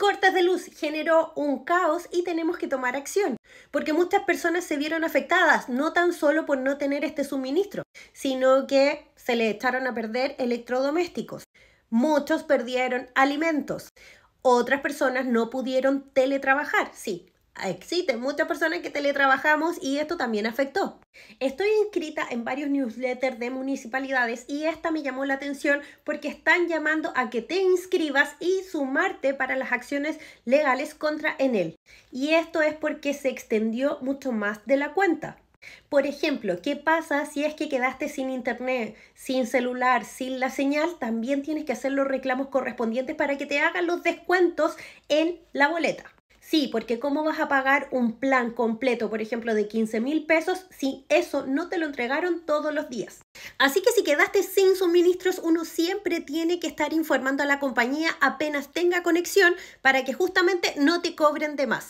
Cortes de luz generó un caos y tenemos que tomar acción, porque muchas personas se vieron afectadas, no tan solo por no tener este suministro, sino que se le echaron a perder electrodomésticos. Muchos perdieron alimentos. Otras personas no pudieron teletrabajar. Sí, existen muchas personas que teletrabajamos y esto también afectó. Estoy inscrita en varios newsletters de municipalidades y esta me llamó la atención porque están llamando a que te inscribas y sumarte para las acciones legales contra Enel. Y esto es porque se extendió mucho más de la cuenta. Por ejemplo, ¿qué pasa si es que quedaste sin internet, sin celular, sin la señal? También tienes que hacer los reclamos correspondientes para que te hagan los descuentos en la boleta. Sí, porque ¿cómo vas a pagar un plan completo, por ejemplo, de 15 mil pesos si eso no te lo entregaron todos los días? Así que si quedaste sin suministros, uno siempre tiene que estar informando a la compañía apenas tenga conexión para que justamente no te cobren de más.